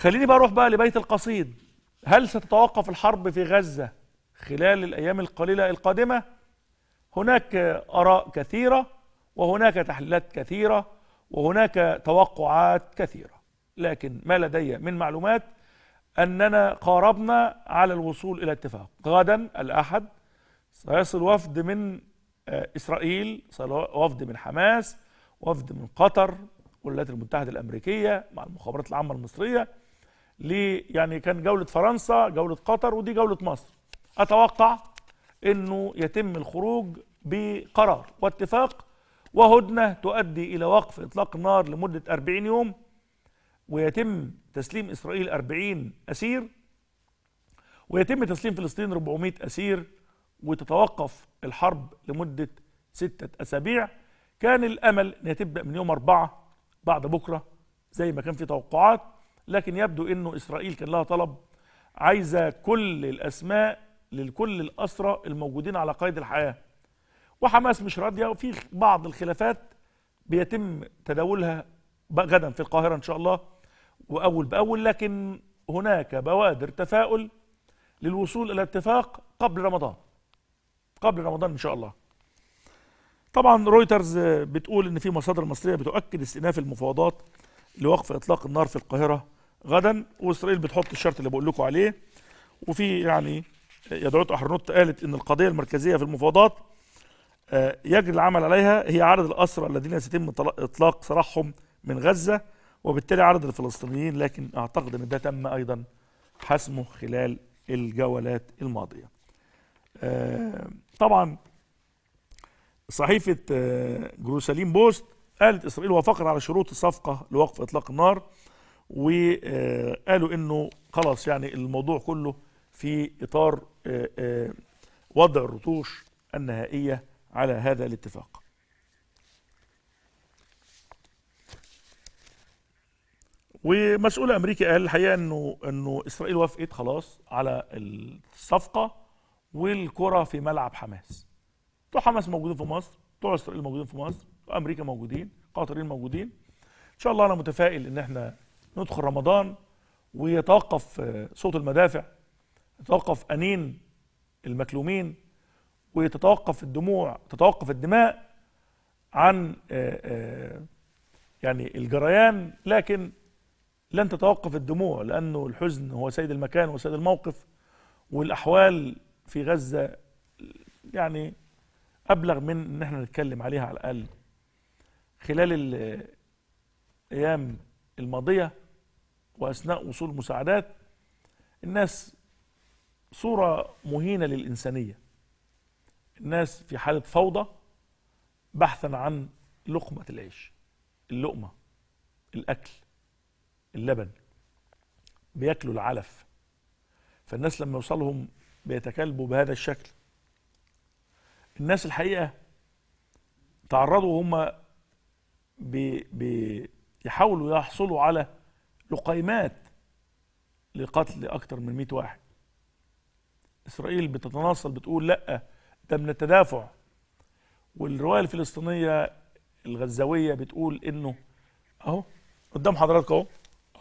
خليني بقى اروح بقى لبيت القصيد هل ستتوقف الحرب في غزة خلال الأيام القليلة القادمة؟ هناك آراء كثيرة وهناك تحليلات كثيرة وهناك توقعات كثيرة لكن ما لدي من معلومات أننا قاربنا على الوصول إلى اتفاق غدا الأحد سيصل وفد من آه، إسرائيل وفد من حماس وفد من قطر والولايات المتحدة الأمريكية مع المخابرات العامة المصرية ل يعني كان جوله فرنسا جوله قطر ودي جوله مصر اتوقع انه يتم الخروج بقرار واتفاق وهدنه تؤدي الى وقف اطلاق النار لمده 40 يوم ويتم تسليم اسرائيل 40 اسير ويتم تسليم فلسطين 400 اسير وتتوقف الحرب لمده ستة اسابيع كان الامل ان تبدا من يوم 4 بعد بكره زي ما كان في توقعات لكن يبدو انه اسرائيل كان لها طلب عايزه كل الاسماء لكل الاسرى الموجودين على قيد الحياه وحماس مش راضيه وفي بعض الخلافات بيتم تداولها غدا في القاهره ان شاء الله واول باول لكن هناك بوادر تفاؤل للوصول الى اتفاق قبل رمضان قبل رمضان ان شاء الله طبعا رويترز بتقول ان في مصادر مصريه بتؤكد استئناف المفاوضات لوقف اطلاق النار في القاهره غدا واسرائيل بتحط الشرط اللي بقول لكم عليه وفي يعني يدعوت احرنوت قالت ان القضيه المركزيه في المفاوضات آه، يجري العمل عليها هي عدد الاسرى الذين سيتم اطلاق سراحهم من غزه وبالتالي عدد الفلسطينيين لكن اعتقد ان ده تم ايضا حسمه خلال الجولات الماضيه. آه، طبعا صحيفه آه، جروسالين بوست قالت اسرائيل وافقت على شروط الصفقه لوقف اطلاق النار وقالوا انه خلاص يعني الموضوع كله في اطار آه، آه، وضع الرتوش النهائيه على هذا الاتفاق ومسؤول امريكي قال الحقيقه انه انه اسرائيل وافقت خلاص على الصفقه والكره في ملعب حماس بتوع حماس موجودين في مصر بتوع اسرائيل موجودين في مصر وامريكا موجودين قطرين موجودين ان شاء الله انا متفائل ان احنا ندخل رمضان ويتوقف آه، صوت المدافع يتوقف أنين المكلومين وتتوقف الدموع تتوقف الدماء عن آه، آه، يعني الجريان لكن لن تتوقف الدموع لأنه الحزن هو سيد المكان وسيد الموقف والأحوال في غزة يعني أبلغ من إن احنا نتكلم عليها على الأقل خلال الأيام الماضية واثناء وصول مساعدات الناس صوره مهينه للانسانيه الناس في حاله فوضى بحثا عن لقمه العيش اللقمه الاكل اللبن بياكلوا العلف فالناس لما يوصلهم بيتكلبوا بهذا الشكل الناس الحقيقه تعرضوا هم بيحاولوا يحصلوا على لقيمات لقتل أكتر من 100 واحد إسرائيل بتتناصل بتقول لأ ده من التدافع والرواية الفلسطينية الغزاوية بتقول إنه أهو قدام حضراتكم أهو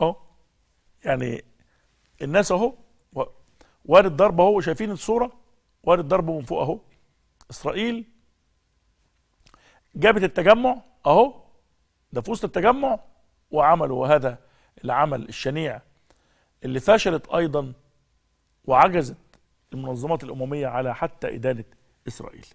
أهو يعني الناس أهو وارد ضرب أهو شايفين الصورة وارد ضرب من فوق أهو إسرائيل جابت التجمع أهو ده في وسط التجمع وعملوا هذا العمل الشنيع اللي فشلت أيضا وعجزت المنظمات الأممية على حتى إدانة إسرائيل